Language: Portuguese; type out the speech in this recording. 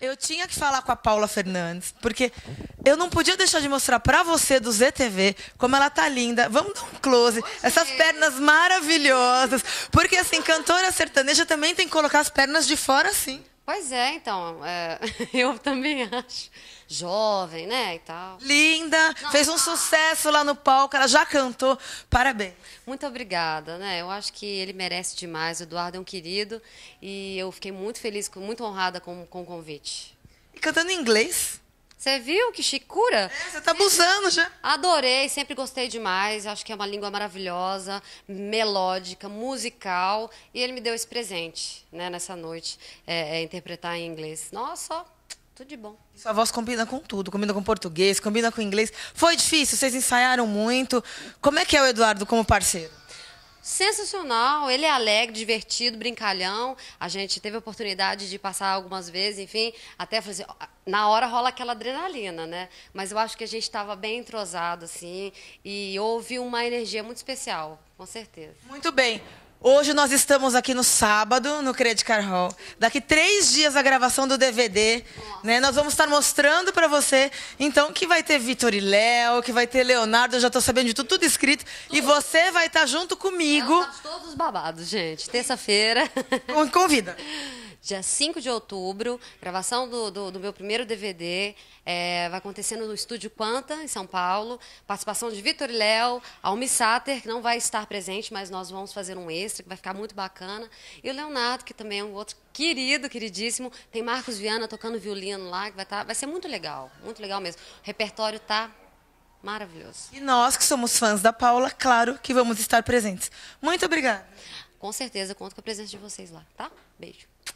Eu tinha que falar com a Paula Fernandes, porque eu não podia deixar de mostrar para você do ZTV como ela tá linda. Vamos dar um close. Essas é. pernas maravilhosas. Porque, assim, cantora sertaneja também tem que colocar as pernas de fora assim. Pois é, então, é, eu também acho. Jovem, né, e tal. Linda, fez um tá. sucesso lá no palco, ela já cantou, parabéns. Muito obrigada, né, eu acho que ele merece demais, o Eduardo é um querido e eu fiquei muito feliz, muito honrada com, com o convite. E cantando em inglês? Você viu que chicura? É, você tá abusando já. Adorei, sempre gostei demais. Acho que é uma língua maravilhosa, melódica, musical. E ele me deu esse presente, né, nessa noite, é, é interpretar em inglês. Nossa, tudo de bom. sua voz combina com tudo, combina com português, combina com inglês. Foi difícil, vocês ensaiaram muito. Como é que é o Eduardo como parceiro? sensacional, ele é alegre, divertido, brincalhão. A gente teve a oportunidade de passar algumas vezes, enfim, até fazer. Assim, na hora rola aquela adrenalina, né? Mas eu acho que a gente estava bem entrosado, assim, e houve uma energia muito especial, com certeza. Muito bem. Hoje nós estamos aqui no sábado, no Credit Car Hall. Daqui três dias a gravação do DVD, né? Nós vamos estar mostrando para você, então, que vai ter Vitor e Léo, que vai ter Leonardo, eu já estou sabendo de tudo, tudo escrito. Tudo. E você vai estar junto comigo. Todos babados, gente. Terça-feira. Convida. dia 5 de outubro, gravação do, do, do meu primeiro DVD. É, vai acontecendo no Estúdio Quanta, em São Paulo. Participação de Vitor e Léo, Almi Sater, que não vai estar presente, mas nós vamos fazer um extra, que vai ficar muito bacana. E o Leonardo, que também é um outro querido, queridíssimo. Tem Marcos Viana tocando violino lá, que vai, tá, vai ser muito legal, muito legal mesmo. O repertório tá maravilhoso. E nós, que somos fãs da Paula, claro que vamos estar presentes. Muito obrigada. Com certeza, conto com a presença de vocês lá, tá? Beijo.